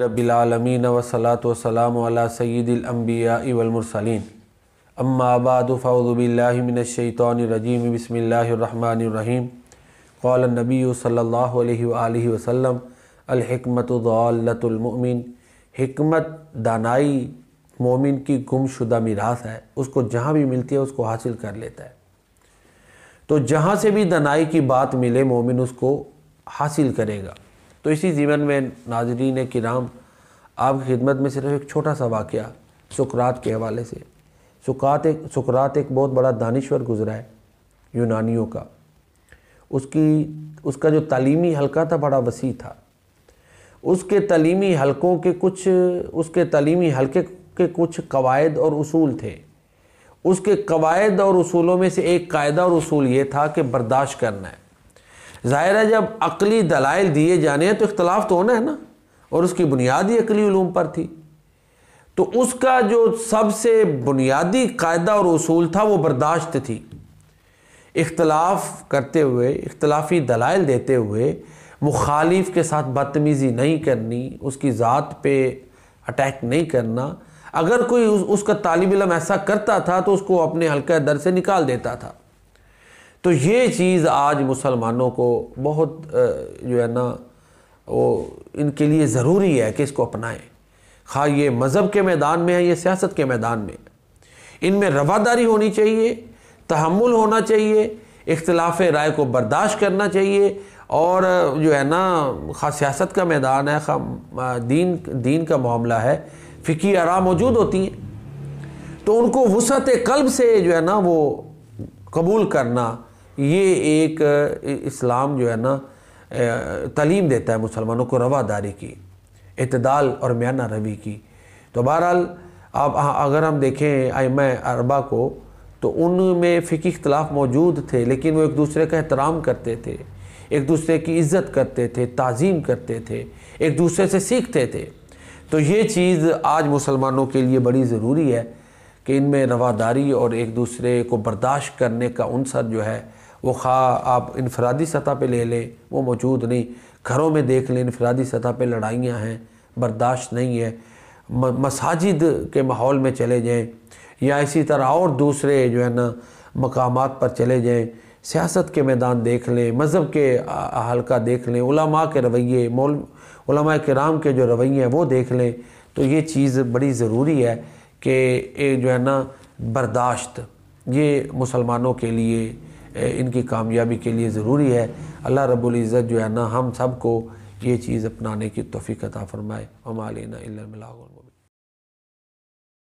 رب العالمین سید الانبیاء والمرسلین اما بعد باللہ من الشیطان الرجیم بسم اللہ الرحمن الرحیم قال النبی صلی اللہ علیہ وآلہ وسلم الحکمت ضالت المؤمن حکمت دانائی مومن کی گم شدہ میراث ہے اس کو جہاں بھی ملتی ہے اس کو حاصل کر لیتا ہے تو جہاں سے بھی دنائی کی بات ملے مومن اس کو حاصل کرے گا تو اسی زیون میں ناظرین کرام آپ کی خدمت میں صرف ایک چھوٹا سا واقعہ سکرات کے حوالے سے سکاط ایک سکرات ایک بہت بڑا دانشور گزرا ہے یونانیوں کا اس کی اس کا جو تعلیمی حلقہ تھا بڑا وسیع تھا اس کے تعلیمی حلقوں کے کچھ اس کے تعلیمی حلقے کے کچھ قواعد اور اصول تھے اس کے قواعد اور اصولوں میں سے ایک قاعدہ اور اصول یہ تھا کہ برداشت کرنا ہے ظاہر ہے جب عقلی دلائل دیے جانے ہیں تو اختلاف تو ہونا ہے نا اور اس کی بنیادی عقلی علوم پر تھی تو اس کا جو سب سے بنیادی قاعدہ اور اصول تھا وہ برداشت تھی اختلاف کرتے ہوئے اختلافی دلائل دیتے ہوئے مخالف کے ساتھ بدتمیزی نہیں کرنی اس کی ذات پہ اٹیک نہیں کرنا اگر کوئی اس کا طالب علم ایسا کرتا تھا تو اس کو اپنے حلقہ در سے نکال دیتا تھا تو یہ چیز آج مسلمانوں کو بہت جو ہے نا وہ ان کے لیے ضروری ہے کہ اس کو اپنائیں خواہ یہ مذہب کے میدان میں ہے یہ سیاست کے میدان میں ان میں رواداری ہونی چاہیے تحمل ہونا چاہیے اختلاف رائے کو برداشت کرنا چاہیے اور جو ہے نا خواہ سیاست کا میدان ہے خواہ دین دین کا معاملہ ہے فقی آرا موجود ہوتی ہیں تو ان کو وسعت قلب سے جو ہے نا وہ قبول کرنا یہ ایک اسلام جو ہے نا تعلیم دیتا ہے مسلمانوں کو رواداری کی اعتدال اور میانہ روی کی تو بہرحال اب اگر ہم دیکھیں ائمہ اربا کو تو ان میں فقی اختلاف موجود تھے لیکن وہ ایک دوسرے کا احترام کرتے تھے ایک دوسرے کی عزت کرتے تھے تعظیم کرتے تھے ایک دوسرے سے سیکھتے تھے تو یہ چیز آج مسلمانوں کے لیے بڑی ضروری ہے کہ ان میں رواداری اور ایک دوسرے کو برداشت کرنے کا عنصر جو ہے وہ خواہ آپ انفرادی سطح پہ لے لیں وہ موجود نہیں گھروں میں دیکھ لیں انفرادی سطح پہ لڑائیاں ہیں برداشت نہیں ہے مساجد کے ماحول میں چلے جائیں یا اسی طرح اور دوسرے جو ہے نا مقامات پر چلے جائیں سیاست کے میدان دیکھ لیں مذہب کے حلقہ دیکھ لیں علماء کے رویے مول علماء کرام کے جو رویے ہیں وہ دیکھ لیں تو یہ چیز بڑی ضروری ہے کہ جو ہے نا برداشت یہ مسلمانوں کے لیے ان کی کامیابی کے لیے ضروری ہے اللہ رب العزت جو ہے نا ہم سب کو یہ چیز اپنانے کی توفیق عطا فرمائے مالینہ الَََ المبین